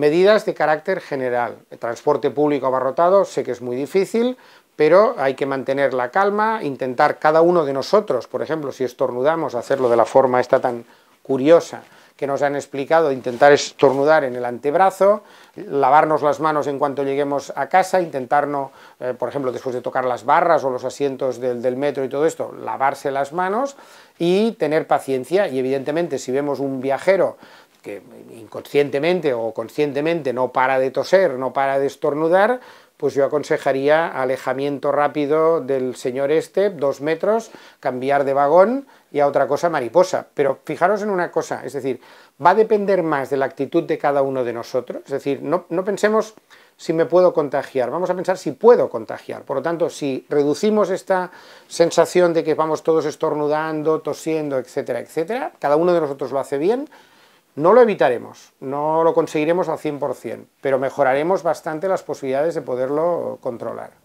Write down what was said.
Medidas de carácter general. El transporte público abarrotado sé que es muy difícil, pero hay que mantener la calma, intentar cada uno de nosotros, por ejemplo, si estornudamos, hacerlo de la forma esta tan curiosa que nos han explicado, intentar estornudar en el antebrazo, lavarnos las manos en cuanto lleguemos a casa, intentar no, eh, por ejemplo, después de tocar las barras o los asientos del metro y todo esto, lavarse las manos y tener paciencia y evidentemente si vemos un viajero que inconscientemente o conscientemente no para de toser, no para de estornudar, pues yo aconsejaría alejamiento rápido del señor este, dos metros, cambiar de vagón y a otra cosa mariposa. Pero fijaros en una cosa, es decir, va a depender más de la actitud de cada uno de nosotros, es decir, no, no pensemos si me puedo contagiar, vamos a pensar si puedo contagiar. Por lo tanto, si reducimos esta sensación de que vamos todos estornudando, tosiendo, etcétera, etcétera, cada uno de nosotros lo hace bien, no lo evitaremos, no lo conseguiremos al 100%, pero mejoraremos bastante las posibilidades de poderlo controlar.